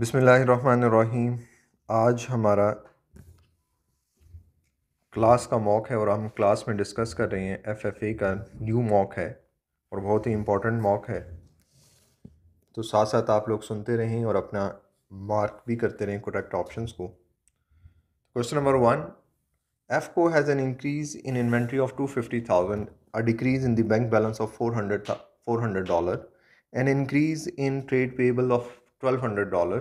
बिसमीम आज हमारा क्लास का मॉक है और हम क्लास में डिस्कस कर रहे हैं एफएफए का न्यू मॉक है और बहुत ही इम्पोर्टेंट मॉक है तो साथ साथ आप लोग सुनते रहें और अपना मार्क भी करते रहें करेक्ट ऑप्शंस को question number one F Co has an increase in inventory of two fifty thousand a decrease in the bank balance of four hundred four hundred dollar an increase in trade payable of hundred dollar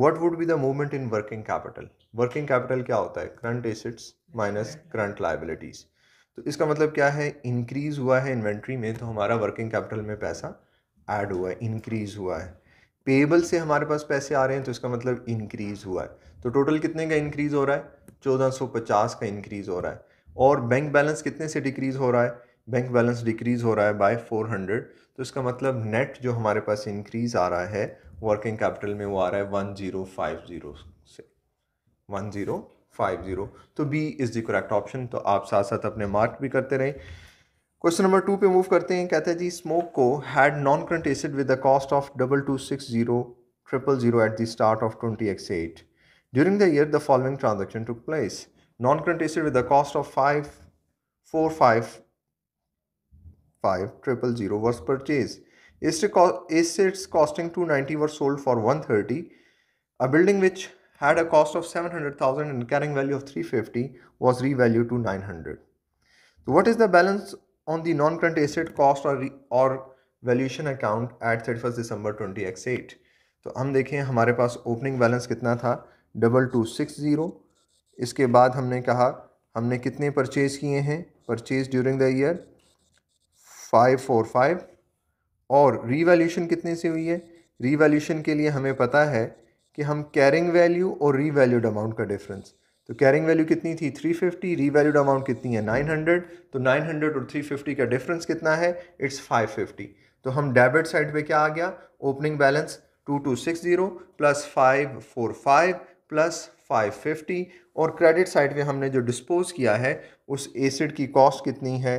what would be the movement in working capital working capital क्या होता है current assets minus current liabilities तो इसका मतलब क्या है increase हुआ है इन्वेंट्री में तो हमारा वर्किंग कैपिटल में पैसा ऐड हुआ है इंक्रीज़ हुआ है पेएबल से हमारे पास पैसे आ रहे हैं तो इसका मतलब इंक्रीज़ हुआ है तो टोटल कितने का इंक्रीज़ हो रहा है चौदह सौ पचास का इंक्रीज़ हो रहा है और बैंक बैलेंस कितने से डिक्रीज़ हो रहा है बैंक बैलेंस डिक्रीज़ हो रहा है बाय फोर हंड्रेड तो इसका मतलब नेट जो हमारे पास इंक्रीज़ आ रहा है वर्किंग कैपिटल में वो आ रहा है वन जीरो फाइव जीरो से वन जीरो फाइव जीरो तो B is the correct option तो आप साथ साथ अपने मार्क भी करते रहें क्वेश्चन नंबर टू पे मूव करते हैं कहते हैं G smoke Co had non current asset with the cost of double two six zero triple zero at the start of twenty X eight during the year the following transaction took place non current asset with the cost of five four five five triple zero were purchase इसे इस costing two ninety were sold for one thirty a building which had a cost of seven hundred thousand and carrying value of three fifty was revalue to nine hundred तो what is the balance on the non current asset cost और और valuation account at thirty first December twenty X eight तो हम देखें हमारे पास opening balance कितना था double two six zero इसके बाद हमने कहा हमने कितने परचेज किए हैं purchase during the year five four five और रीवैल्यूशन कितने से हुई है रीवैल्यूशन के लिए हमें पता है कि हम कैरिंग वैल्यू और रीवैल्यूड अमाउंट का डिफरेंस तो कैरिंग वैल्यू कितनी थी 350 रीवैल्यूड अमाउंट कितनी है 900 तो 900 और 350 का डिफरेंस कितना है इट्स 550 तो हम डेबिट साइड पे क्या आ गया ओपनिंग बैलेंस 2260 प्लस 545 प्लस 550 और क्रेडिट साइड पे हमने जो डिस्पोज किया है उस एसिड की कॉस्ट कितनी है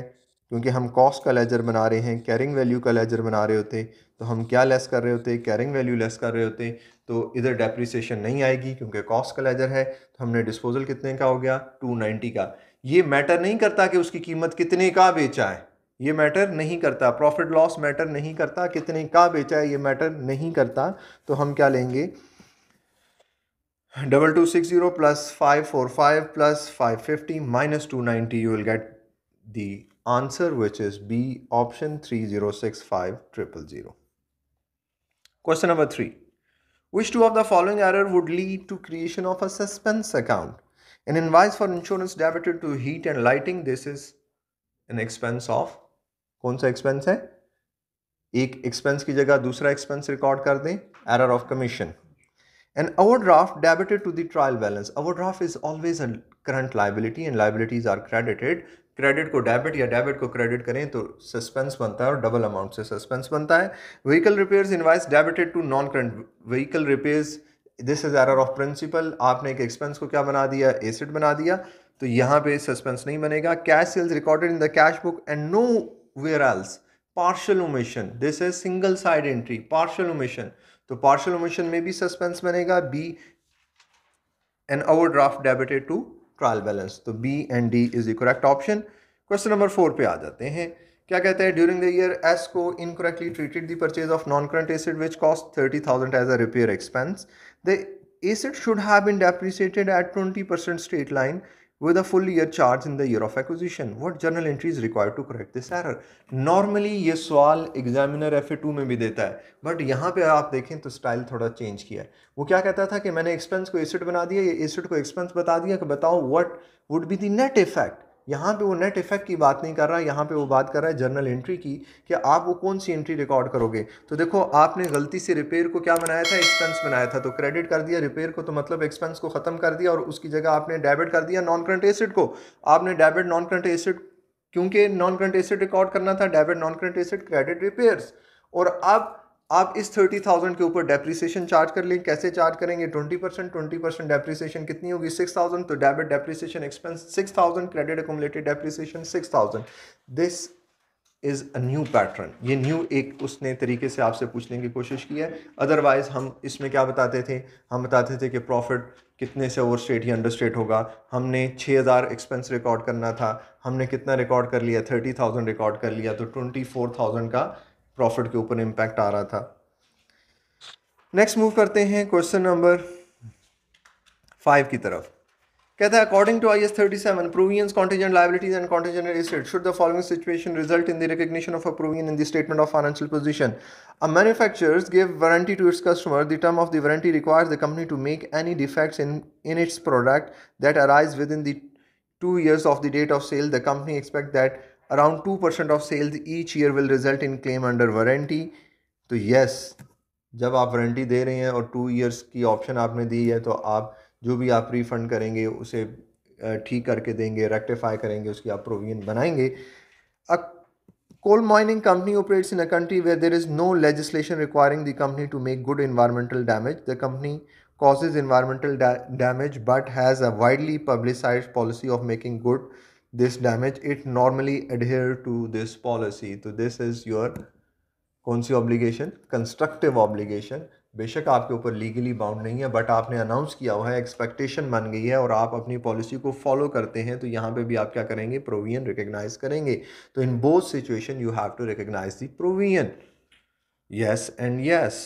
क्योंकि हम कॉस्ट का लेजर बना रहे हैं कैरिंग वैल्यू का लेजर बना रहे होते तो हम क्या लेस कर रहे होते कैरिंग वैल्यू लेस कर रहे होते तो इधर डेप्रिसिएशन नहीं आएगी क्योंकि कॉस्ट का लेजर है तो हमने डिस्पोजल कितने का हो गया 290 का ये मैटर नहीं करता कि उसकी कीमत कितने का बेचा है ये मैटर नहीं करता प्रॉफिट लॉस मैटर नहीं करता कितने का बेचा है ये मैटर नहीं करता तो हम क्या लेंगे double two six zero plus five four five plus five fifty minus two ninety you will get the answer which is B option 3065000. Question number 3. Which two of the following error would lead to creation of a suspense account? An invoice for insurance debited to heat and lighting this is an expense of कौन सा expense है? एक expense की जगह दूसरा expense record कर दें error of commission. An overdraft debited to the trial balance. Overdraft is always a current liability and liabilities are credited. Credit को डेबिट या डेबिट को क्रेडिट करें तो सस्पेंस बनता है और डबल अमाउंट से सस्पेंस बनता है vehicle repairs invoice debited to non current vehicle repairs this is error of principle आपने एक एक्सपेंस को क्या बना दिया एसिड बना दिया तो यहाँ पे सस्पेंस नहीं बनेगा cash sales recorded in the cash book and nowhere else partial omission this is single side entry partial omission तो पार्शल ओमिशन में भी सस्पेंस बनेगा B N overdraft debited to trial balance तो B and D is the correct option question number four पे आ जाते हैं क्या कहते हैं during the year S Co incorrectly treated the purchase of non current acid which cost thirty thousand as a repair expense the asset should have been depreciated at twenty percent straight line with a full year charge in the year of acquisition? What journal entry is required to correct this error? Normally ये सवाल examiner F two में भी देता है but यहाँ पे आप देखें तो स्टाइल थोड़ा चेंज किया है वो क्या कहता था कि मैंने एक्सपेंस को एसिड बना दिया ये एसिड को एक्सपेंस बता दिया कि बताओ what would be the net effect यहाँ पे वो नेट इफेक्ट की बात नहीं कर रहा है यहाँ पे वो बात कर रहा है जर्नल एंट्री की कि आप वो कौन सी एंट्री रिकॉर्ड करोगे तो देखो आपने गलती से रिपेयर को क्या बनाया था एक्सपेंस बनाया था तो क्रेडिट कर दिया रिपेयर को तो मतलब एक्सपेंस को ख़त्म कर दिया और उसकी जगह आपने डेबिट कर दिया नॉन करंट एसिड को आपने डेबिट नॉन करंट एसिड क्योंकि नॉन करंट एसिड रिकॉर्ड करना था debit non current asset credit repairs और अब आप इस थर्टी थाउजेंड के ऊपर डेप्रिसिएशन चार्ज कर लें कैसे चार्ज करेंगे twenty percent twenty percent depreciation कितनी होगी सिक्स थाउजेंड तो debit depreciation expense six thousand credit accumulated depreciation six thousand this is a new pattern ये न्यू एक उसने तरीके से आपसे पूछने की कोशिश की है अदरवाइज़ हम इसमें क्या बताते थे हम बताते थे कि प्रॉफिट कितने से ओवर स्टेट या अंडर स्टेट होगा हमने 6000 एक्सपेंस रिकॉर्ड करना था हमने कितना रिकॉर्ड कर लिया 30000 रिकॉर्ड कर लिया तो 24000 का प्रॉफिट के ऊपर इम्पैक्ट आ रहा था नेक्स्ट मूव करते हैं क्वेश्चन नंबर फाइव की तरफ कहता है according to I S thirty seven provisions contingent liabilities and contingent asset should the following situation result in the recognition of a provision in the statement of financial position a manufacture give warranty to its customer the term of the warranty requires the company to make any defects in in its product that arise within the two years of the date of sale the company expect that around two percent of sales each year will result in claim under warranty तो yes जब आप warranty दे रहे हैं और two years की option आपने दी है तो आप जो भी आप रिफ़ंड करेंगे उसे ठीक करके देंगे रेक्टिफाई करेंगे उसकी आप प्रोविजन बनाएंगे a coal mining company operates in a country where there is no legislation requiring the company to make good environmental damage the company causes environmental damage but has a widely widely policy of making good this damage it normally adhere to this policy तो this is your कौन सी obligation constructive obligation बेशक आपके ऊपर legally bound नहीं है but आपने announce किया हुआ है एक्सपेक्टेशन बन गई है और आप अपनी पॉलिसी को फॉलो करते हैं तो यहाँ पे भी आप क्या करेंगे प्रोविजन रिकग्नाइज करेंगे तो in both situation you have to recognise the provision yes and yes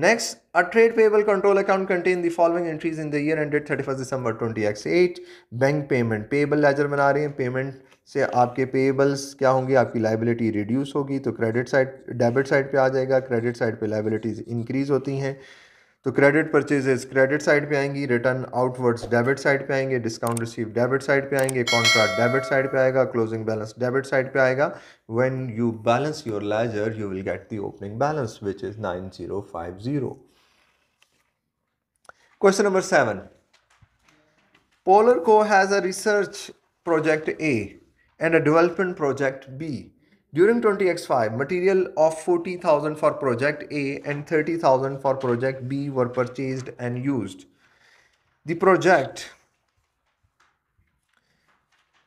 next payable control account contain control account entries in the entries in thirty first December twenty X eight bank payment payable ledger बना रहे हैं payment से आपके pebbles क्या होंगे आपकी liability reduce होगी तो क्रेडिट साइड डेबिट साइड पे आ जाएगा क्रेडिट साइड पे लाइबिलिटीज़ इंक्रीज होती हैं तो क्रेडिट परचेजेस क्रेडिट साइड पे आएंगी रिटर्न आउटवर्ड्स डेबिट साइड पे आएंगे डिस्काउंट रिसीव डेबिट साइड पे आएंगे कॉन्ट्रैक्ट डेबिट साइड पे आएगा क्लोजिंग बैलेंस डेबिट साइड पे आएगा when you balance your ledger you will get the opening balance which is nine zero five zero question number seven Polar Co has a research project A and a development project B During 20x5, material of 40,000 for project A and 30,000 for project B were purchased and used. The project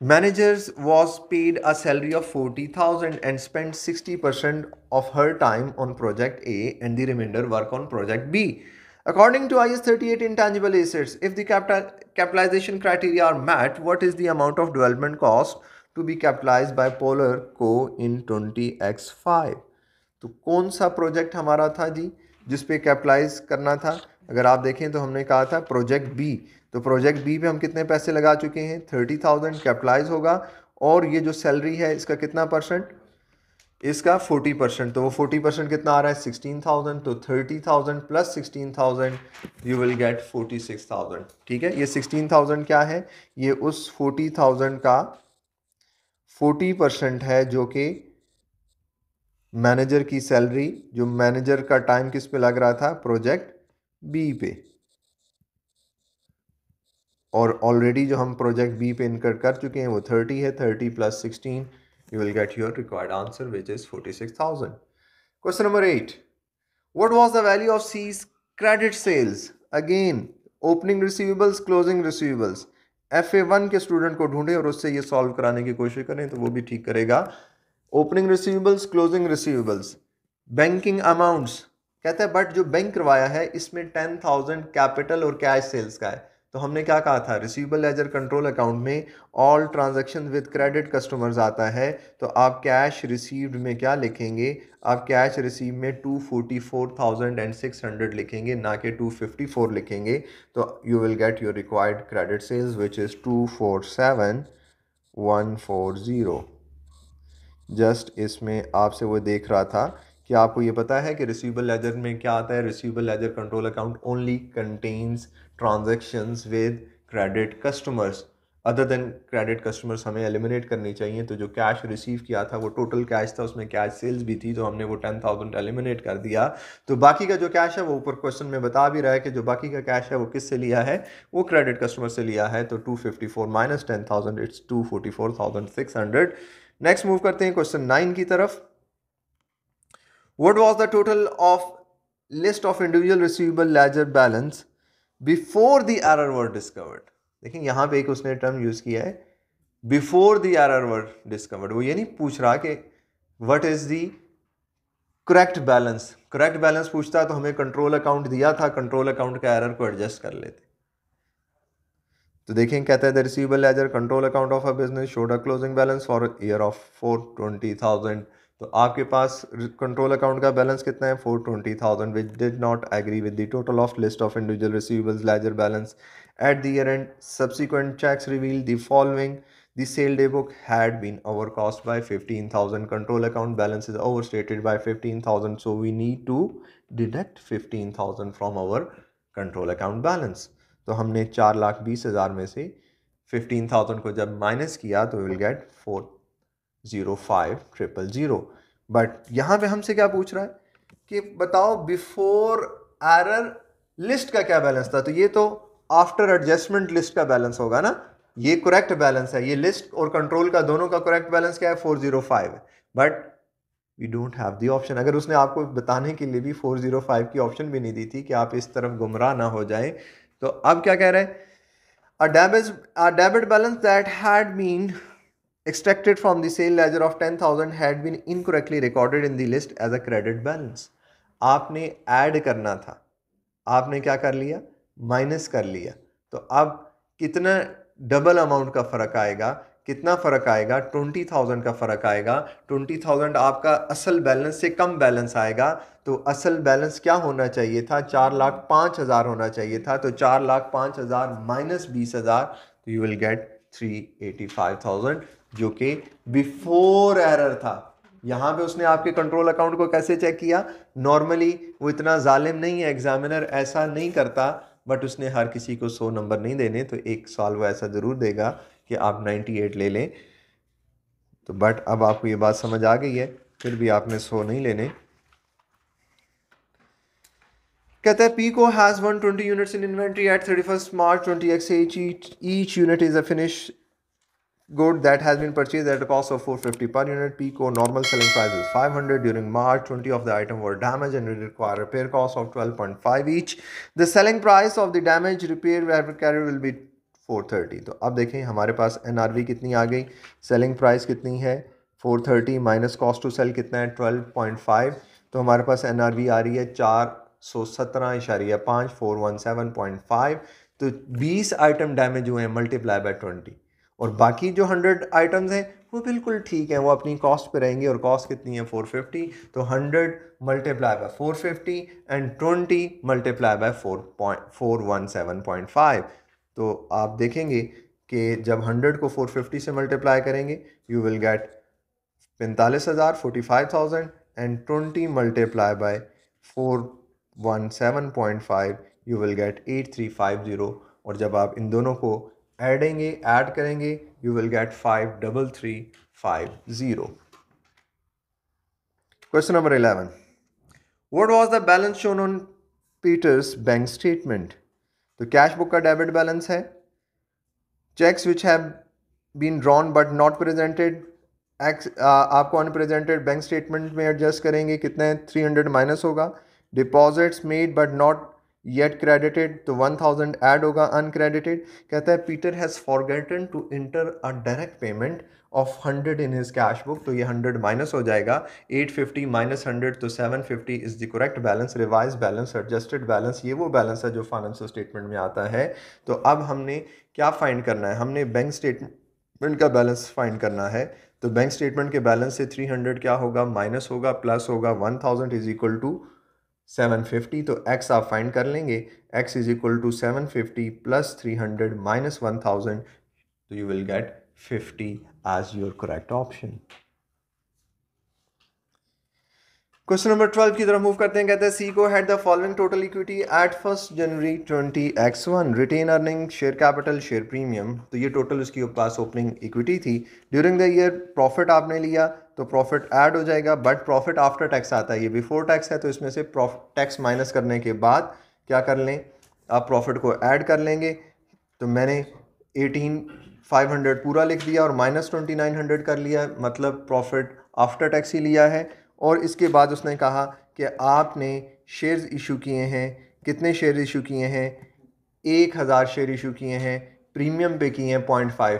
managers was paid a salary of 40,000 and spent 60% of her time on project A and the remainder work on project B. According to IS 38 intangible assets, if the capitalization criteria are met, what is the amount of development cost to be capitalise by Polar Co in twenty x five तो कौन सा project हमारा था जी जिस पे capitalise करना था अगर आप देखें तो हमने कहा था प्रोजेक्ट बी तो प्रोजेक्ट बी पे हम कितने पैसे लगा चुके हैं थर्टी थाउजेंड कैपिटलाइज होगा और ये जो सैलरी है इसका कितना परसेंट इसका फोर्टी परसेंट तो वो फोर्टी परसेंट कितना आ रहा है सिक्सटीन थाउजेंड तो thirty thousand plus sixteen thousand you will get forty six thousand ठीक है ये सिक्सटीन थाउजेंड क्या है ये उस फोर्टी थाउजेंड का फोर्टी परसेंट है जो कि मैनेजर की सैलरी जो मैनेजर का टाइम किस पे लग रहा था प्रोजेक्ट बी पे और ऑलरेडी जो हम प्रोजेक्ट बी पे इनकर कर चुके हैं वो थर्टी है thirty plus sixteen you will get your required answer which is forty six thousand question number eight what was the value of Cee's credit sales again opening receivables closing receivables F A one के student को ढूंढें और उससे ये solve कराने की कोशिश करें तो वो भी ठीक करेगा opening receivables closing receivables banking amounts कहता है बट जो बैंक करवाया है इसमें टेन थाउजेंड कैपिटल और कैश सेल्स का है तो हमने क्या कहा था रिसीवेबल लेजर कंट्रोल अकाउंट में all transaction with credit customers आता है तो आप कैश रिसीव्ड में क्या लिखेंगे आप कैश रिसीव में two forty four thousand and six hundred लिखेंगे ना कि टू फिफ्टी फोर लिखेंगे तो you will get your required credit sales which is two four seven one four zero just इसमें आपसे वो देख रहा था कि आपको ये पता है कि रिसीवेबल लेजर में क्या आता है receivable ledger control account only contains transactions with credit customers other than credit customers हमें एलिमिनेट करनी चाहिए तो जो कैश रिसीव किया था वो टोटल कैश था उसमें कैश सेल्स भी थी तो हमने वो टेन थाउजेंड एलिमिनेट कर दिया तो बाकी का जो कैश है वो ऊपर क्वेश्चन में बता भी रहा है कि जो बाकी का कैश है वो किस से लिया है वो क्रेडिट कस्टमर से लिया है तो two fifty four minus ten thousand it's two forty four thousand six hundred next move करते हैं क्वेश्चन नाइन की तरफ what was the total of list of individual receivable ledger balance before the error were discovered देखिए यहाँ पे एक उसने term use किया है before the error were discovered वो ये नहीं पूछ रहा कि what is the correct balance correct balance पूछता है तो हमें कंट्रोल अकाउंट दिया था कंट्रोल अकाउंट का एरर को एडजस्ट कर लेते तो देखें कहता है the receivable ledger control account of a business showed a closing balance for year of four twenty thousand तो आपके पास कंट्रोल अकाउंट का बैलेंस कितना है four twenty thousand which did not agree with the total of list of individual receivables ledger balance at the year end subsequent checks reveal the following been overcast by fifteen thousand control account balance is overstated by fifteen thousand so we need to deduct fifteen thousand from our control account balance तो हमने चार लाख बीस हज़ार में से fifteen thousand को जब minus किया तो will get four zero five triple zero but यहां पे हमसे क्या पूछ रहा है कि बताओ बिफोर एरर लिस्ट का क्या बैलेंस था तो ये तो आफ्टर एडजस्टमेंट लिस्ट का बैलेंस होगा ना ये करेक्ट बैलेंस है ये लिस्ट और कंट्रोल का दोनों का करेक्ट बैलेंस क्या है four zero five but we don't have the option अगर उसने आपको बताने के लिए भी फोर जीरो फाइव की ऑप्शन भी नहीं दी थी कि आप इस तरफ गुमराह ना हो जाए तो अब क्या कह रहे हैं a debit balance that had been extracted from the sale ledger of 10,000 had been incorrectly recorded in the list as a credit balance. आपने ऐड करना था आपने क्या कर लिया माइनस कर लिया तो अब कितना डबल अमाउंट का फ़र्क आएगा कितना फ़र्क आएगा ट्वेंटी थाउजेंड का फ़र्क आएगा ट्वेंटी थाउजेंड आपका असल बैलेंस से कम बैलेंस आएगा तो असल बैलेंस क्या होना चाहिए था चार लाख पाँच हज़ार होना चाहिए था तो चार लाख पाँच हज़ार माइनस बीस हज़ार तो you will get three eighty five thousand जो कि बिफोर एरर था यहां पे उसने आपके कंट्रोल अकाउंट को कैसे चेक किया नॉर्मली वो इतना जालिम नहीं है एग्जामिनर ऐसा नहीं करता बट उसने हर किसी को सौ नंबर नहीं देने तो एक साल वो ऐसा ज़रूर देगा कि आप नाइन्टी एट ले लें तो बट अब आपको ये बात समझ आ गई है फिर भी आपने सौ नहीं लेने कहते हैं P Co has one twenty units in inventory at thirty first March twenty X each unit is a finish good that has been purchased at a cost of 450 per unit. PICO normal selling price is 500. During March, 20 of the item were damaged and will require repair cost of 12.5 each. The selling price of the damage repair carrier will be 430. तो अब देखें हमारे पास N कितनी आ गई selling price कितनी है 430 thirty minus cost to sell कितना है 12.5 तो हमारे पास एन आ रही है चार सौ सत्रह इशारिया पाँच four one seven point five तो बीस आइटम डैमेज हुए हैं मल्टीप्लाई बाय ट्वेंटी और बाकी जो हंड्रेड आइटम्स हैं वो बिल्कुल ठीक हैं वो अपनी कॉस्ट पे रहेंगे और कॉस्ट कितनी है फ़ोर फिफ्टी तो hundred multiply by four fifty and twenty multiply by four point four one seven point five तो आप देखेंगे कि जब हंड्रेड को फ़ोर फिफ्टी से मल्टीप्लाई करेंगे यू विल गेट पैंतालीस हज़ार forty five thousand and twenty multiply by four one seven point five you will get eight three five zero और जब आप इन दोनों को एडेंगे ऐड करेंगे you will gate five double three five zero question number eleven what was the balance shown on Peter's bank statement तो cash book का डेबिट बैलेंस है cheques which have been drawn but not presented X आपको unpresented bank statement में adjust करेंगे कितने three hundred minus होगा deposits made but not yet credited तो one thousand add होगा अनक्रेडिटेड कहता है Peter has forgotten to enter a direct payment of hundred in his cash book तो ये हंड्रेड माइनस हो जाएगा एट फिफ्टी माइनस हंड्रेड तो seven fifty is the correct balance revise balance adjusted balance ये वो balance है जो financial statement में आता है तो अब हमने क्या फाइंड करना है हमने बैंक स्टेटमेंट का बैलेंस फाइंड करना है तो बैंक स्टेटमेंट के बैलेंस से थ्री हंड्रेड क्या होगा माइनस होगा प्लस होगा one thousand is equal to seven fifty तो एक्स आप फाइंड कर लेंगे X is equal to seven fifty plus three hundred minus one thousand तो you will get fifty as your correct option question number twelve की तरफ move करते हैं कहते हैं सी को had the following total equity at first January twenty X one retained earning share capital share premium तो ये टोटल उसकी पास ओपनिंग इक्विटी थी ड्यूरिंग द ईयर प्रॉफिट आपने लिया तो प्रॉफिट ऐड हो जाएगा बट प्रॉफिट आफ्टर टैक्स आता है ये बिफोर टैक्स है तो इसमें से टैक्स माइनस करने के बाद क्या कर लें आप प्रॉफिट को ऐड कर लेंगे तो मैंने एटीन फाइव हंड्रेड पूरा लिख दिया और माइनस ट्वेंटी नाइन हंड्रेड कर लिया मतलब प्रॉफिट आफ्टर टैक्स ही लिया है और इसके बाद उसने कहा कि आपने शेयर्स इशू किए हैं कितने शेयर इशू किए हैं एक हज़ार शेयर इशू किए हैं प्रीमियम पे किए हैं पॉइंट फाइव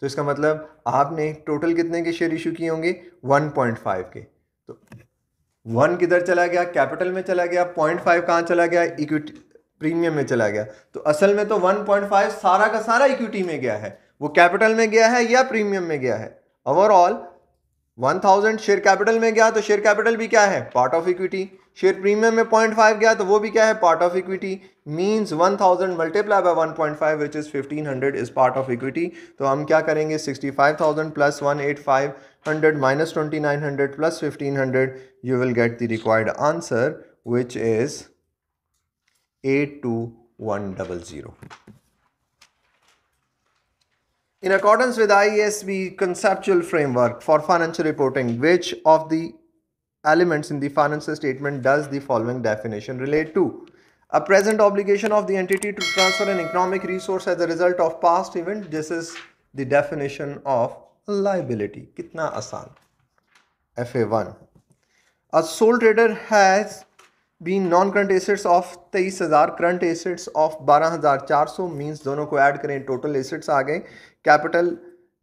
तो इसका मतलब आपने टोटल कितने के शेयर इशू किए होंगे 1.5 के तो वन किधर चला गया कैपिटल में चला गया पॉइंट फाइव कहाँ चला गया इक्विटी प्रीमियम में चला गया तो असल में तो 1.5 सारा का सारा इक्विटी में गया है वो कैपिटल में गया है या प्रीमियम में गया है ओवरऑल 1000 शेयर कैपिटल में गया तो शेयर कैपिटल भी क्या है part of equity share premium में पॉइंट फाइव गया तो वो भी क्या है part of equity means one thousand multiply by one point five which is fifteen hundred is part of equity तो हम क्या करेंगे sixty five thousand plus one eight five hundred minus twenty nine hundred plus fifteen hundred you will get the required answer which is eight two one double zero In accordance with IASB conceptual framework for financial reporting, which of the elements in the financial statement does the following definition relate to? A present obligation of the entity to transfer an economic resource as a result of past event. This is the definition of liability. Kitna asan. FA1. A sole trader has been non-current assets of 23,000 current assets of 12,400 means दोनों को add करें total assets आ गए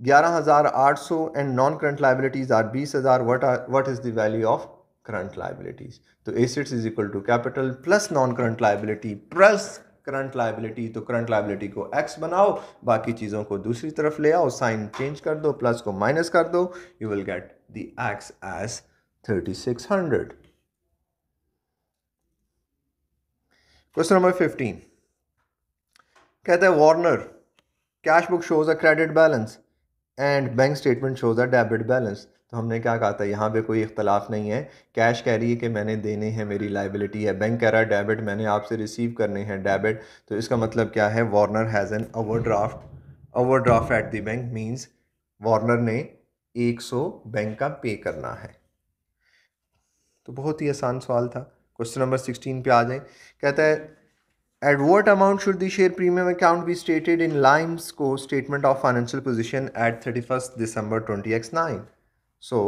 ग्यारह हज़ार आठ सौ and non current liabilities are बीस हज़ार what are what is the value of current liabilities तो assets is equal to capital plus non current liability plus current liability तो करंट लाइबिलिटी को एक्स बनाओ बाकी चीज़ों को दूसरी तरफ ले आओ साइन चेंज कर दो प्लस को माइनस कर दो you will get the X as thirty six hundred question number fifteen कहते हैं Warner cash book shows a credit balance and bank statement shows the debit balance तो हमने क्या कहा था यहाँ पे कोई इख्तलाफ नहीं है कैश कह रही है कि मैंने देने हैं मेरी लाइबिलिटी है बैंक कह रहा है डेबिट मैंने आपसे रिसीव करने हैं डेबिट तो इसका मतलब क्या है Warner has an overdraft overdraft at the bank means Warner ने एक सौ बैंक का पे करना है तो बहुत ही आसान सवाल था क्वेश्चन नंबर सिक्सटीन पे आ जाए कहता है at what amount should the share premium account be stated in Lime's को statement of financial position at thirty first December twenty X nine so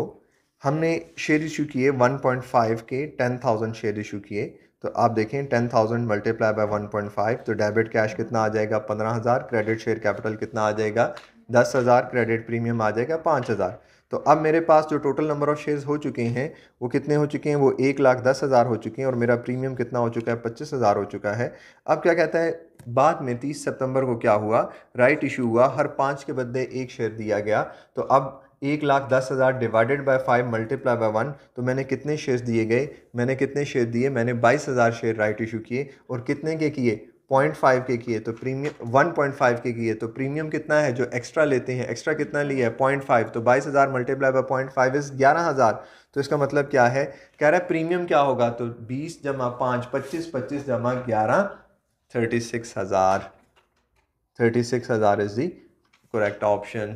हमने शेयर इशू किए वन पॉइंट फाइव के ten thousand share issue किए तो आप देखें ten thousand multiply by one point five तो debit cash कितना आ जाएगा पंद्रह हज़ार क्रेडिट शेयर कैपिटल कितना आ जाएगा दस हज़ार क्रेडिट प्रीमियम आ जाएगा पाँच हज़ार तो अब मेरे पास जो टोटल नंबर ऑफ़ शेयर्स हो चुके हैं वो कितने हो चुके हैं वो एक लाख दस हज़ार हो चुके हैं और मेरा प्रीमियम कितना हो चुका है पच्चीस हज़ार हो चुका है अब क्या कहता है बाद में तीस सितंबर को क्या हुआ राइट इशू हुआ हर पाँच के बदले एक शेयर दिया गया तो अब एक लाख दस हज़ार divided by five multiply by one तो मैंने कितने शेयर्स दिए गए मैंने कितने शेयर दिए मैंने बाईस हज़ार शेयर राइट इशू किए और कितने के किए पॉइंट फाइव के किए तो प्रीमियम वन पॉइंट फाइव के किए तो प्रीमियम कितना है जो एक्स्ट्रा लेते हैं एक्स्ट्रा कितना लिया है पॉइंट फाइव तो बाईस हज़ार multiply by point five is ग्यारह हज़ार तो इसका मतलब क्या है कह रहा है प्रीमियम क्या होगा तो बीस जमा पाँच पच्चीस पच्चीस जमा ग्यारह थर्टी सिक्स हज़ार थर्टी सिक्स हज़ार is the correct option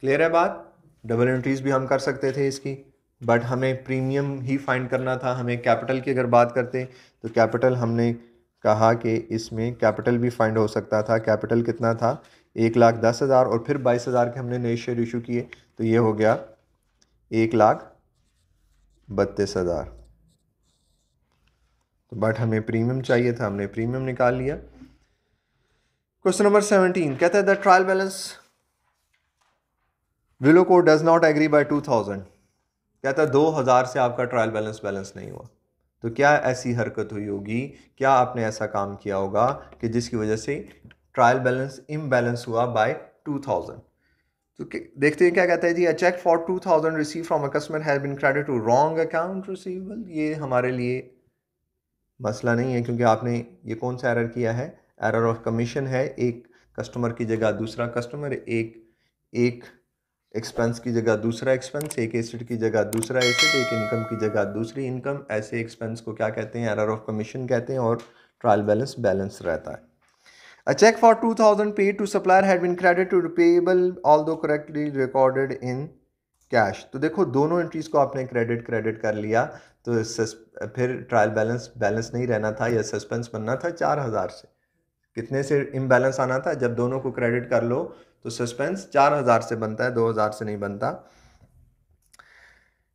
clear है बात डबल एंट्रीज भी हम कर सकते थे इसकी बट हमें प्रीमियम ही फाइंड करना था हमें कैपिटल की अगर बात करते तो कैपिटल हमने कहा कि इसमें कैपिटल भी फाइंड हो सकता था कैपिटल कितना था एक लाख दस हज़ार और फिर बाईस हज़ार के हमने नए शेयर इशू किए तो ये हो गया एक लाख बत्तीस हज़ार तो बट हमें प्रीमियम चाहिए था हमने प्रीमियम निकाल लिया क्वेश्चन नंबर सेवनटीन कहते हैं द ट्रायल बैलेंस विलो को does not agree by two thousand कहता है दो हज़ार से आपका ट्रायल बैलेंस बैलेंस नहीं हुआ तो क्या ऐसी हरकत हुई होगी क्या आपने ऐसा काम किया होगा कि जिसकी वजह से ट्रायल बैलेंस इम्बैलेंस हुआ बाय टू थाउजेंड तो देखते हैं क्या कहता है जी a cheque for two thousand receive from a customer has been credit to wrong account receivable ये हमारे लिए मसला नहीं है क्योंकि आपने ये कौन सा एरर किया है एरर ऑफ कमीशन है एक कस्टमर की जगह दूसरा कस्टमर एक एक एक्सपेंस की जगह दूसरा एक्सपेंस एक एसिड की जगह दूसरा एसिड एक इनकम की जगह दूसरी इनकम ऐसे एक्सपेंस को क्या कहते हैं एरर ऑफ कमीशन कहते हैं और ट्रायल बैलेंस बैलेंस रहता है a cheque for two thousand pay to supplier had been credit to payable although correctly recorded in cash तो देखो दोनों एंट्रीज को आपने क्रेडिट क्रेडिट कर लिया तो फिर ट्रायल बैलेंस बैलेंस नहीं रहना था या सस्पेंस बनना था चार हज़ार से कितने से इम्बैलेंस आना था जब दोनों को क्रेडिट कर लो तो सस्पेंस चार हज़ार से बनता है दो हज़ार से नहीं बनता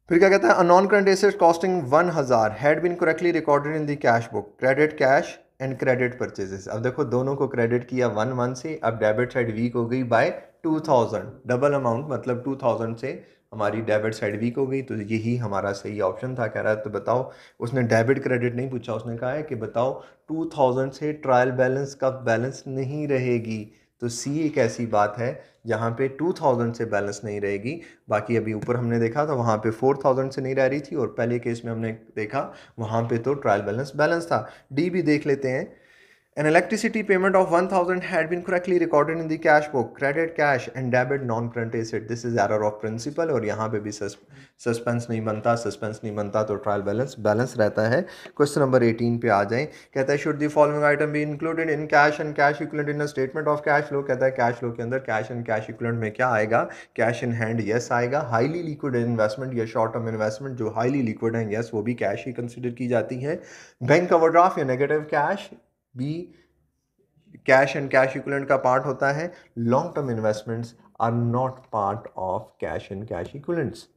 फिर क्या कहता है a non current asset costing one हज़ार had been correctly recorded in the cash book credit cash and credit purchases अब देखो दोनों को क्रेडिट किया वन वन से अब डेबिट साइड वीक हो गई by two thousand double amount मतलब टू थाउजेंड से हमारी डेबिट साइड वीक हो गई तो यही हमारा सही ऑप्शन था कह रहा है तो बताओ उसने डेबिट क्रेडिट नहीं पूछा उसने कहा है कि बताओ टू थाउजेंड से ट्रायल बैलेंस का बैलेंस नहीं रहेगी तो सी एक ऐसी बात है जहाँ पे 2000 से बैलेंस नहीं रहेगी बाकी अभी ऊपर हमने देखा था वहाँ पे 4000 से नहीं रह रही थी और पहले केस में हमने देखा वहाँ पे तो ट्रायल बैलेंस बैलेंस था डी भी देख लेते हैं An electricity payment of 1000 had been correctly recorded in the cash book, credit cash and debit non-current asset. This is error of principle और यहाँ पे भी सस्पेंस नहीं बनता सस्पेंस नहीं बनता तो ट्रायल बैलेंस बैलेंस रहता है क्वेश्चन नंबर एटीन पे आ जाए कहता है शुड दी फॉलोइंग आइटम भी included in cash and cash equivalent in statement of cash flow कहता है कैश लो के अंदर कैश एंड कैश इक्वलेंट में क्या आएगा कैश इन हैंड येस आएगा हाईली लिक्विड इन्वेस्टमेंट या शॉर्ट टर्म इन्वेस्टमेंट जो हाईली लिक्विड है येस वो भी कैश ही कंसिडर की जाती है बैंक ओवरड्राफ्ट या negative cash be cash and cash equivalent का पार्ट होता है long term investments are not part of cash and cash equivalents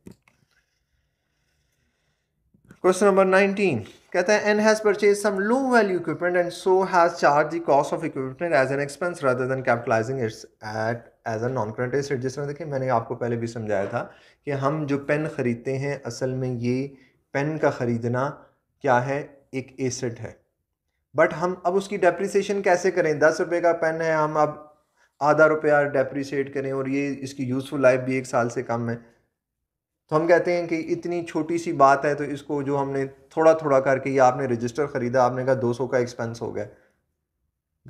question number nineteen कहते हैं N has purchase some low value equipment and so has charge the cost of equipment as an expense rather than capitalising its at as a non current asset जिस तरह देखिए मैंने आपको पहले भी समझाया था कि हम जो पेन ख़रीदते हैं असल में ये पेन का ख़रीदना क्या है एक एसेट है बट हम अब उसकी डेप्रिसिएशन कैसे करें दस रुपये का पेन है हम अब आधा रुपया डेप्रिसिएट करें और ये इसकी यूज़फुल लाइफ भी एक साल से कम है तो हम कहते हैं कि इतनी छोटी सी बात है तो इसको जो हमने थोड़ा थोड़ा करके ये आपने रजिस्टर ख़रीदा आपने कहा दो सौ का एक्सपेंस हो गया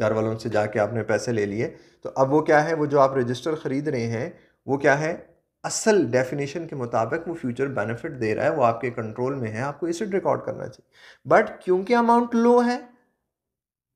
घर वालों से जाके आपने पैसे ले लिए तो अब वो क्या है वो जो आप रजिस्टर ख़रीद रहे हैं वो क्या है असल डेफिनेशन के मुताबिक वो फ्यूचर बेनिफिट दे रहा है वो आपके कंट्रोल में है आपको इसे रिकॉर्ड करना चाहिए बट क्योंकि अमाउंट लो है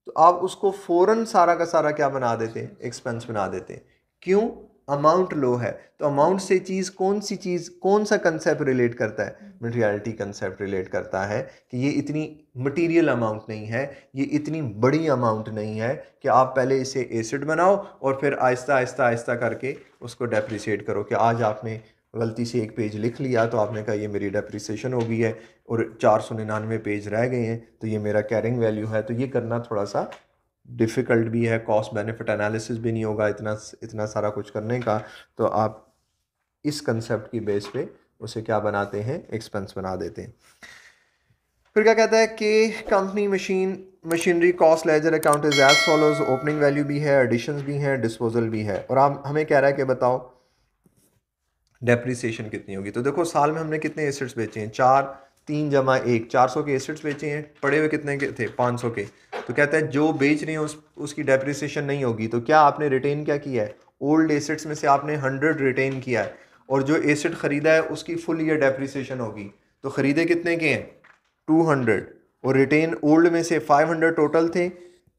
तो आप उसको फ़ौर सारा का सारा क्या बना देते हैं एक्सपेंस बना देते हैं क्यों अमाउंट लो है तो अमाउंट से चीज़ कौन सी चीज़ कौन सा कंसेप्ट रिलेट करता है मटेरियलिटी कंसेप्ट रिलेट करता है कि ये इतनी मटेरियल अमाउंट नहीं है ये इतनी बड़ी अमाउंट नहीं है कि आप पहले इसे एसिड बनाओ और फिर आहिस्ता आहिस्ता आहिस्ता करके उसको डेप्रिसिएट करो कि आज आपने गलती से एक पेज लिख लिया तो आपने कहा ये मेरी डेप्रिसिएशन हो गई है और चार सौ निन्यानवे पेज रह गए हैं तो ये मेरा कैरिंग वैल्यू है तो ये करना थोड़ा सा डिफ़िकल्ट भी है कॉस्ट बेनिफिट एनालिसिस भी नहीं होगा इतना इतना सारा कुछ करने का तो आप इस कंसेप्ट की बेस पे उसे क्या बनाते हैं एक्सपेंस बना देते हैं फिर क्या कहता है कि company machine machinery cost ledger account is as follows opening value भी है एडिशंस भी हैं डिस्पोजल भी है और आप हमें कह रहा है कि बताओ डेप्रिसिएशन कितनी होगी तो देखो साल में हमने कितने एसेट्स बेचे हैं चार तीन जमा एक चार सौ के एसेट्स बेचे हैं पड़े हुए कितने के थे पाँच सौ के तो कहते हैं जो बेच रहे हैं उस उसकी डेप्रिसिएशन नहीं होगी तो क्या आपने रिटेन क्या किया है ओल्ड एसेट्स में से आपने हंड्रेड रिटेन किया है और जो एसेट ख़रीदा है उसकी फुल ईयर डेप्रिसिएशन होगी तो ख़रीदे कितने के हैं टू हंड्रेड और रिटेन ओल्ड में से फाइव हंड्रेड टोटल थे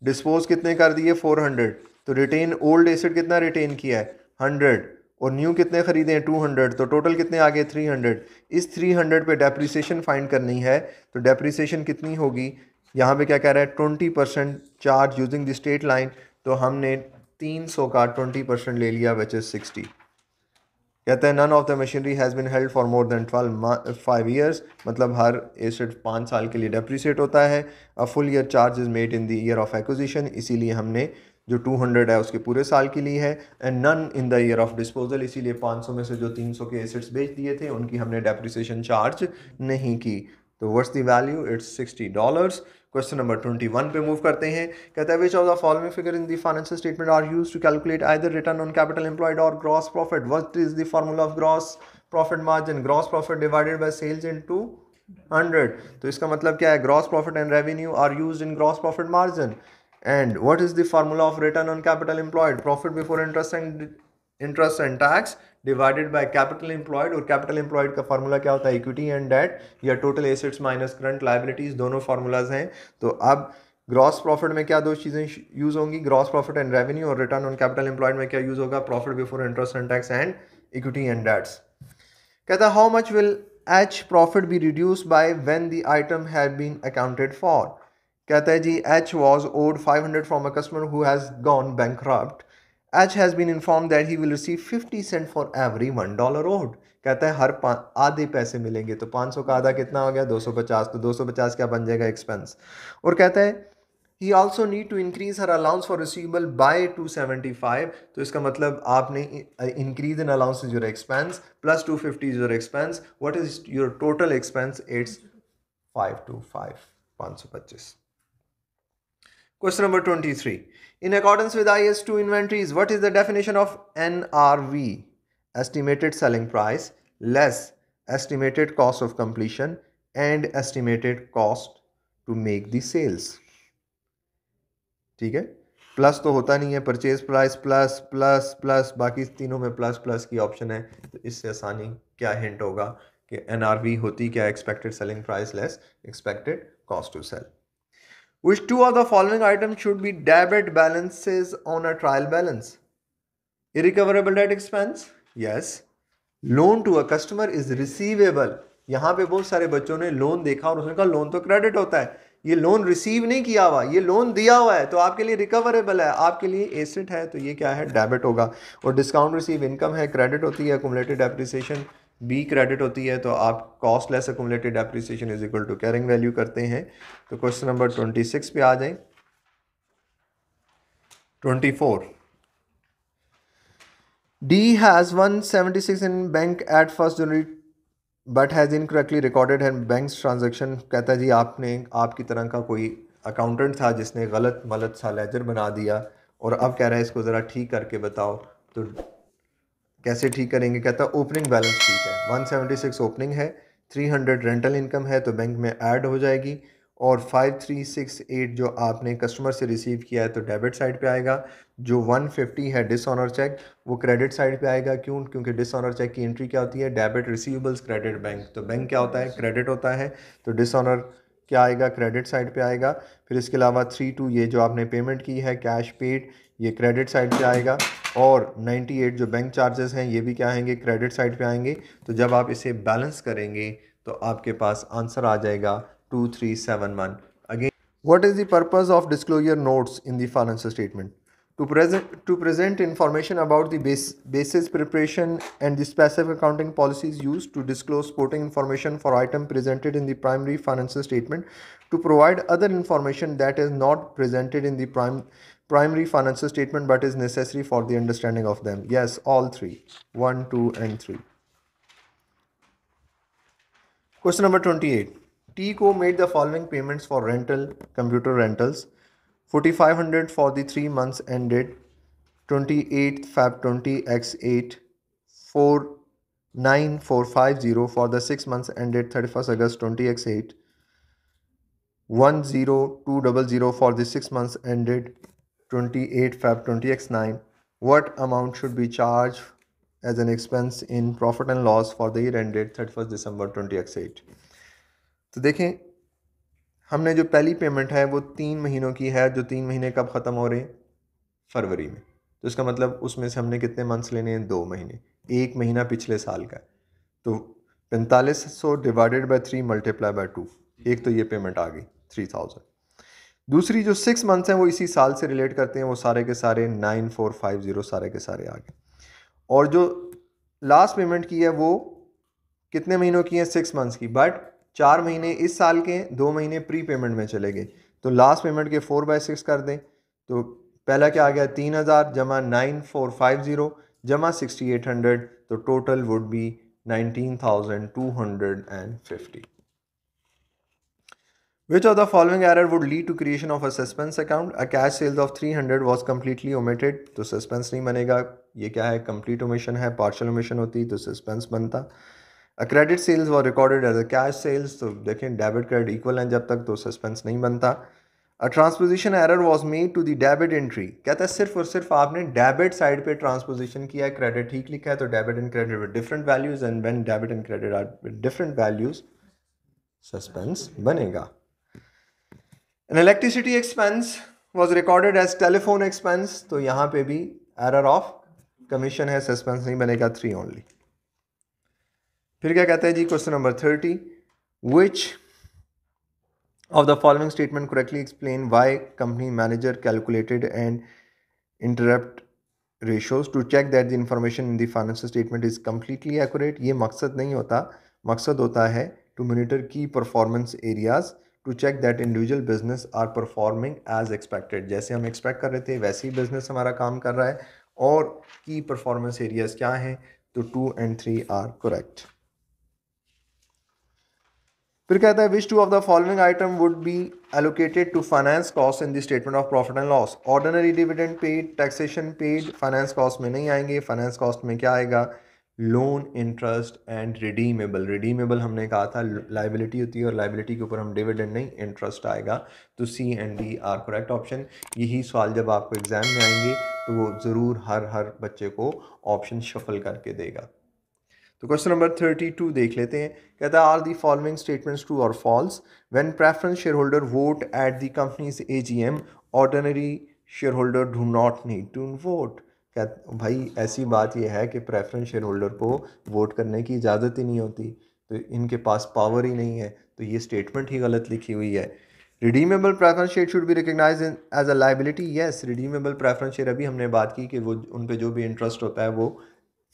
डिस्पोज कितने कर दिए फोर हंड्रेड तो रिटेन ओल्ड एसेट कितना रिटेन किया है हंड्रेड और न्यू कितने ख़रीदे हैं टू हंड्रेड तो टोटल कितने आ गए थ्री हंड्रेड इस थ्री हंड्रेड पर डेप्रीसीशन फाइंड करनी है तो डेप्रीसीशन कितनी होगी यहाँ पे क्या कह रहा है twenty percent charge using the straight line तो हमने तीन सौ का ट्वेंटी परसेंट ले लिया विच इज़ सिक्सटी कहते हैं none of the machinery has been held for more than twelve five years मतलब हर एसेट पाँच साल के लिए डेप्रिसिएट होता है a full year charge is made in the year of acquisition इसीलिए हमने जो 200 है उसके पूरे साल के लिए है and none in the year of disposal इसीलिए 500 में से जो 300 के एसेट्स बेच दिए थे उनकी हमने डेप्रिसिएशन चार्ज नहीं की तो worse the value it's sixty dollars question number twenty one पे मूव करते हैं कहता है which of the following figure in the financial statement are use to calculate either return on capital employed और gross profit what is the formula of gross profit margin gross profit divided by sales into hundred तो इसका मतलब क्या है gross profit and revenue are use in gross profit margin And what is the formula of return on capital employed? Profit before interest and interest and tax divided by capital employed or capital employed ka formula kya hota equity and debt your total assets minus current liabilities dono formulas hain to ab gross profit mein kya do cheeze use hongi gross profit and revenue or return on capital employed mein kya use hoga profit before interest and tax and equity and debts kehta how much will each profit be reduced by when the item has been accounted for कहता है G H was owed five hundred from a customer who has gone bankrupt H has been inform that he will receive fifty cent for every one dollar owed कहता है हर आधे पैसे मिलेंगे तो पाँच सौ का आधा कितना हो गया दो सौ पचास तो दो सौ पचास क्या बन जाएगा एक्सपेंस और कहता है he also need to increase her allowance for receivable by two seventy five तो इसका मतलब आपने increase in allowance is your expense plus two fifty is your expense what is your total expense it's five two five पाँच सौ पच्चीस Question number 23. In accordance with IS2 inventories, what is the definition of NRV? Estimated selling price less estimated cost of completion and estimated cost to make the sales. ठीक है plus तो होता नहीं है purchase price plus plus plus बाकी तीनों में plus plus की ऑप्शन है तो इससे आसानी क्या हिंट होगा कि एनआरवी होती क्या expected selling price less expected cost to sell Which two of the following items should be debit balances on a trial balance? Irrecoverable debt expense? Yes. Loan to a customer is receivable यहाँ पे बहुत सारे बच्चों ने loan देखा और उसने कहा लोन तो क्रेडिट होता है ये लोन रिसीव नहीं किया हुआ ये लोन दिया हुआ है तो आपके लिए रिकवरेबल है आपके लिए एसेट है तो ये क्या है डेबिट होगा और डिस्काउंट रिसीव इनकम है क्रेडिट होती है एकुमलेटेड एप्रिसिएशन बी क्रेडिट होती है तो आप cost less accumulated depreciation is equal to carrying value करते हैं तो क्वेश्चन नंबर ट्वेंटी सिक्स पे आ जाएं twenty four D has one seventy six in bank at first January but has incorrectly recorded है बैंक ट्रांजेक्शन कहता है जी आपने आपकी तरह का कोई अकाउंटेंट था जिसने गलत मलत सा लेजर बना दिया और अब कह रहा है इसको ज़रा ठीक करके बताओ तो कैसे ठीक करेंगे कहता है ओपनिंग बैलेंस ठीक है 176 ओपनिंग है 300 रेंटल इनकम है तो बैंक में ऐड हो जाएगी और 5368 जो आपने कस्टमर से रिसीव किया है तो डेबिट साइड पे आएगा जो 150 है डिसऑनर चेक वो क्रेडिट साइड पे आएगा क्यों क्योंकि डिसऑनर चेक की एंट्री क्या होती है डेबिट रिसीवेबल्स क्रेडिट बैंक तो बैंक क्या होता है क्रेडिट होता है तो डिसऑनर क्या आएगा क्रेडिट साइड पे आएगा फिर इसके अलावा थ्री टू ये जो आपने पेमेंट की है कैश पेड ये क्रेडिट साइड पे आएगा और 98 जो बैंक चार्जेस हैं ये भी क्या आएंगे क्रेडिट साइड पे आएंगे तो जब आप इसे बैलेंस करेंगे तो आपके पास आंसर आ जाएगा two three seven one again what is the purpose of disclosure notes in the financial statement to present to present information about the basis preparation and the specific accounting policies use to disclose supporting information for item presented in the primary financial statement to provide other information that is not presented in the prime primary financial statement but is necessary for the understanding of them yes all three one two and three question number 28 tco made the following payments for rental computer rentals 4500 for the 3 months ended 28th fab 20 x8 49450 for the 6 months ended 31st august 20 x8 1020 for the 6 months ended 28 Feb 20x9, what amount should be charged as an expense in profit and loss for the year ended 31st December 20x8? तो देखें हमने जो पहली payment है वो तीन महीनों की है जो तीन महीने कब ख़त्म हो रहे हैं फरवरी में तो इसका मतलब उसमें से हमने कितने मंथ्स लेने हैं दो महीने एक महीना पिछले साल का तो पैंतालीस सौ divided by three multiply by two एक तो ये पेमेंट आ गई थ्री थाउजेंड दूसरी जो सिक्स मंथ्स हैं वो इसी साल से रिलेट करते हैं वो सारे के सारे नाइन फोर फाइव ज़ीरो सारे के सारे आ गए और जो लास्ट पेमेंट की है वो कितने महीनों की है सिक्स मंथ्स की बट चार महीने इस साल के दो महीने प्री पेमेंट में चले गए तो लास्ट पेमेंट के फोर बाई सिक्स कर दें तो पहला क्या आ गया तीन हज़ार जमा नाइन फोर फाइव ज़ीरो जमा सिक्सटी एट हंड्रेड तो total would be nineteen thousand two hundred and fifty Which of the following error would lead to creation of a suspense account? A cash sales of 300 was completely omitted. तो suspense नहीं बनेगा ये क्या है complete omission है partial omission होती तो suspense बनता A credit sales was recorded as a cash sales तो देखें debit credit equal हैं जब तक तो suspense नहीं बनता A transposition error was made to the debit entry. कहता है सिर्फ और सिर्फ आपने debit side पे transposition किया है credit ठीक लिखा है तो debit and credit were different values and when debit and credit are different values suspense बनेगा an electricity expense was recorded as telephone expense तो यहाँ पे भी एरर ऑफ कमीशन है सस्पेंस नहीं बनेगा थ्री ओनली फिर क्या कहते हैं जी question number thirty which of the following statement correctly explain why company manager calculated and interpret ratios to check that the information in the financial statement is completely accurate ये मकसद नहीं होता मकसद होता है टू मोनिटर की performance areas to check that individual business are performing as expected जैसे हम एक्सपेक्ट कर रहे थे वैसे ही बिजनेस हमारा काम कर रहा है और की परफॉर्मेंस एरियाज क्या हैं तो two and three are correct फिर कहता है which two of the following item would be allocated to finance cost in the statement of profit and loss ordinary dividend paid taxation paid finance cost में नहीं आएंगे finance cost में क्या आएगा loan interest and redeemable redeemable हमने कहा था liability होती है और लाइबिलिटी के ऊपर हम डिविडेंड नहीं इंटरेस्ट आएगा तो C and D are correct option यही सवाल जब आपको एग्ज़ाम में आएंगे तो वो ज़रूर हर हर बच्चे को ऑप्शन शफल करके देगा तो क्वेश्चन नंबर थर्टी टू देख लेते हैं कहता are the following statements true और false when preference shareholder vote at the company's AGM ordinary shareholder do not need to vote क्या भाई ऐसी बात यह है कि प्रेफरेंस शेयर होल्डर को वोट करने की इजाज़त ही नहीं होती तो इनके पास पावर ही नहीं है तो ये स्टेटमेंट ही गलत लिखी हुई है redeemable preference share should be recognise as a liability yes redeemable preference share अभी हमने बात की कि वो उन पर जो भी इंटरेस्ट होता है वो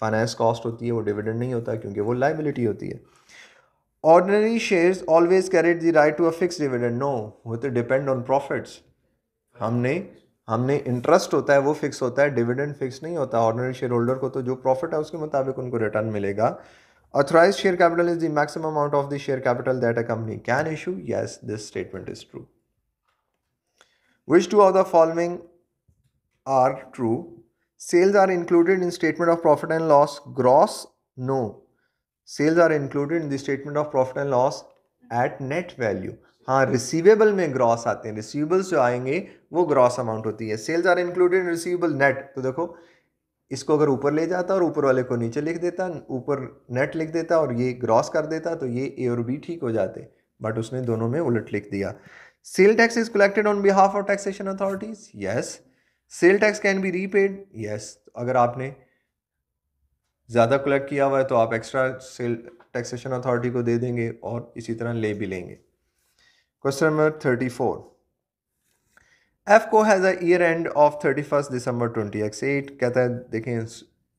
फाइनेंस कॉस्ट होती है वो डिविडेंड नहीं होता क्योंकि वो लाइबिलिटी होती है ordinary share always carried the right to a fix dividend no वो तो डिपेंड ऑन प्रॉफिट्स हमने हमने इंटरेस्ट होता है वो फिक्स होता है डिविडेंड फिक्स नहीं होता ऑर्डनरी शेयर होल्डर को तो जो प्रॉफिट है उसके मुताबिक उनको रिटर्न मिलेगा authorise share capital is the maximum amount of the share capital that a company can issue yes this statement is true which two of the following are true sales are included in statement of profit and loss gross no sales are included in the statement of profit and loss at net value हाँ receivable में gross आते हैं receivables जो आएंगे वो gross amount होती है sales are included in receivable net तो देखो इसको अगर ऊपर ले जाता और ऊपर वाले को नीचे लिख देता ऊपर नेट लिख देता और ये ग्रॉस कर देता तो ये ए और बी ठीक हो जाते बट उसने दोनों में उलट लिख दिया sale tax is collected on behalf of taxation authorities yes sale tax can be repaid yes अगर आपने ज़्यादा कलेक्ट किया हुआ है तो आप एक्स्ट्रा सेल टैक्सेशन अथॉरिटी को दे देंगे और इसी तरह ले भी लेंगे क्वेश्चन थर्टी फोर एफ एफको has a year end of thirty first December twenty X eight कहता है देखें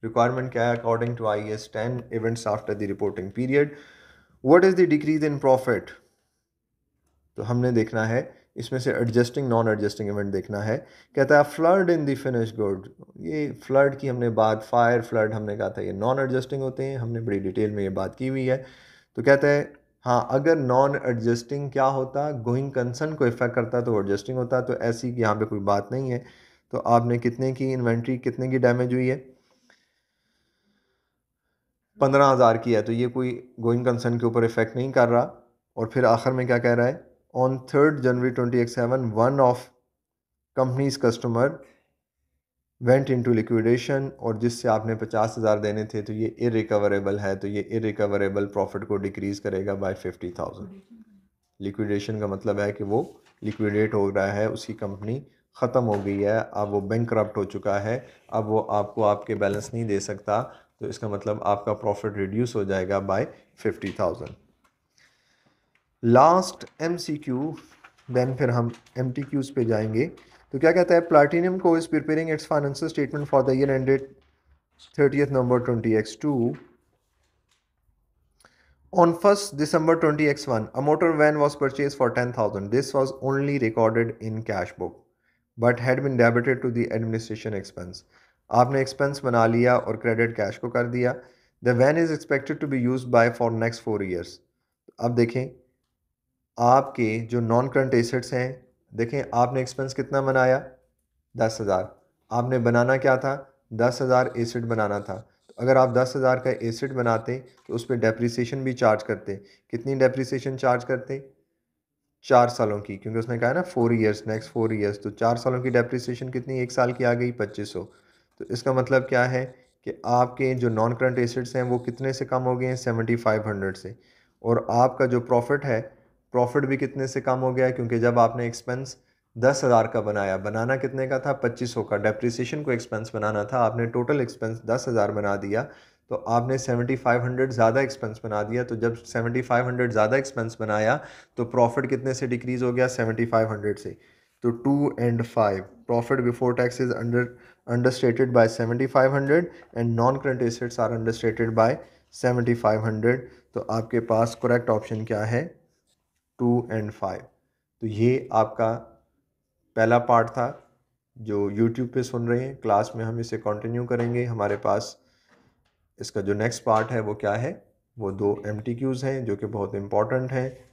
रिक्वायरमेंट क्या है according to I S ten events after the reporting period what is the decrease in profit तो हमने देखना है इसमें से एडजस्टिंग नॉन एडजस्टिंग इवेंट देखना है कहता है flood in the finish good ये फ्लड की हमने बात फायर फ्लड हमने कहा था ये नॉन एडजस्टिंग होते हैं हमने बड़ी डिटेल में ये बात की हुई है तो कहता है हाँ अगर नॉन एडजस्टिंग क्या होता गोइंग कंसर्न को इफ़ेक्ट करता तो एडजस्टिंग होता तो ऐसी यहाँ पे कोई बात नहीं है तो आपने कितने की इन्वेंट्री कितने की डैमेज हुई है पंद्रह हज़ार की है तो ये कोई गोइंग कंसर्न के ऊपर इफ़ेक्ट नहीं कर रहा और फिर आखिर में क्या कह रहा है on third January twenty seven one of company's customer went into liquidation और जिससे आपने पचास हज़ार देने थे तो ये इरिकवरेबल है तो ये इरिकवरेबल प्रॉफिट को डिक्रीज़ करेगा बाय फिफ्टी थाउजेंड लिक्विडेशन का मतलब है कि वो लिक्विडेट हो रहा है उसकी कंपनी ख़त्म हो गई है अब वो बैंक हो चुका है अब वो आपको आपके बैलेंस नहीं दे सकता तो इसका मतलब आपका प्रॉफिट रिड्यूस हो जाएगा by fifty thousand last M C Q then फिर हम एम टी क्यूज़ पे जाएंगे तो क्या कहता है Platinum Co is preparing its financial statement for the year ended thirtieth November twenty X two on first December twenty X one a motor van was purchase for ten thousand this was only recorded in cash book but had been debited to the administration expense आपने expense बना लिया और credit cash को कर दिया the van is expected to be use by for next four years अब देखें आपके जो नॉन करंट एसेट्स हैं देखें आपने एक्सपेंस कितना बनाया दस हज़ार आपने बनाना क्या था दस हज़ार एसिड बनाना था तो अगर आप दस हज़ार का एसिड बनाते तो उस पर डेप्रीसीशन भी चार्ज करते कितनी डेप्रीसीशन चार्ज करते चार सालों की क्योंकि उसने कहा ना four years next four years तो चार सालों की डेप्रीसीशन कितनी एक साल की आ गई पच्चीस सौ तो इसका मतलब क्या है कि आपके जो नॉन करंट एसिड्स हैं वो कितने से कम हो गए हैं सेवेंटी फाइव हंड्रेड से और आपका जो प्रॉफिट है प्रॉफिट भी कितने से कम हो गया क्योंकि जब आपने एक्सपेंस दस हज़ार का बनाया बनाना कितने का था पच्चीस सौ का डेप्रिसिएशन को एक्सपेंस बनाना था आपने टोटल एक्सपेंस दस हज़ार बना दिया तो आपने सेवेंटी फाइव हंड्रेड ज़्यादा एक्सपेंस बना दिया तो जब सेवेंटी फाइव हंड्रेड ज़्यादा एक्सपेंस बनाया तो प्रॉफिट कितने से डिक्रीज़ हो गया सेवेंटी फाइव हंड्रेड से तो two and five profit before tax is under understated by seventy five hundred and non current assets are understated by seventy five hundred तो आपके पास करेक्ट ऑप्शन क्या है टू एंड फाइव तो ये आपका पहला पार्ट था जो यूट्यूब पे सुन रहे हैं क्लास में हम इसे कंटिन्यू करेंगे हमारे पास इसका जो नेक्स्ट पार्ट है वो क्या है वो दो एम हैं जो कि बहुत इम्पॉर्टेंट हैं